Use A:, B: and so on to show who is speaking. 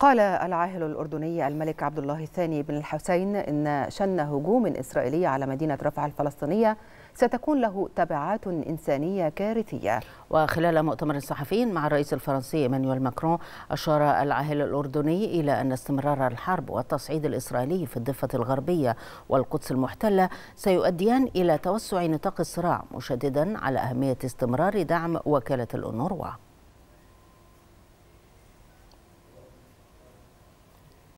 A: قال العاهل الأردني الملك عبد الله الثاني بن الحسين إن شن هجوم إسرائيلي على مدينة رفح الفلسطينية ستكون له تبعات إنسانية
B: كارثية وخلال مؤتمر الصحفيين مع الرئيس الفرنسي إيمانويل ماكرون أشار العاهل الأردني إلى أن استمرار الحرب والتصعيد الإسرائيلي في الضفة الغربية والقدس المحتلة سيؤديان إلى توسع نطاق الصراع مشددا على أهمية استمرار دعم وكالة الأونروا